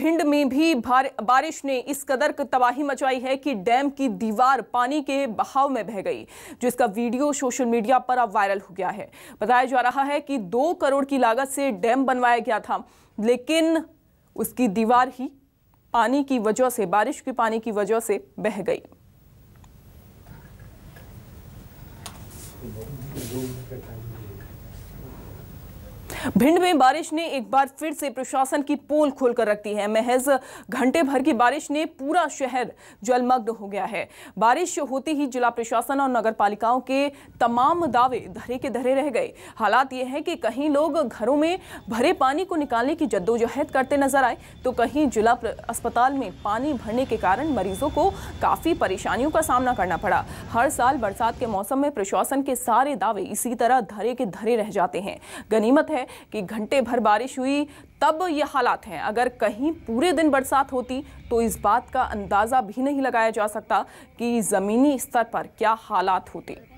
भिंड में भी बारिश ने इस कदर तबाही मचाई है कि डैम की दीवार पानी के बहाव में बह गई जिसका वीडियो सोशल मीडिया पर अब वायरल हो गया है बताया जा रहा है कि दो करोड़ की लागत से डैम बनवाया गया था लेकिन उसकी दीवार ही पानी की वजह से बारिश के पानी की वजह से बह गई भिंड में बारिश ने एक बार फिर से प्रशासन की पोल खोलकर रख दी है महज घंटे भर की बारिश ने पूरा शहर जलमग्न हो गया है बारिश होते ही जिला प्रशासन और नगर पालिकाओं के तमाम दावे धरे के धरे रह गए हालात ये है कि कहीं लोग घरों में भरे पानी को निकालने की जद्दोजहद करते नजर आए तो कहीं जिला अस्पताल में पानी भरने के कारण मरीजों को काफ़ी परेशानियों का सामना करना पड़ा हर साल बरसात के मौसम में प्रशासन के सारे दावे इसी तरह धरे के धरे रह जाते हैं गनीमत है कि घंटे भर बारिश हुई तब ये हालात हैं अगर कहीं पूरे दिन बरसात होती तो इस बात का अंदाज़ा भी नहीं लगाया जा सकता कि ज़मीनी स्तर पर क्या हालात होते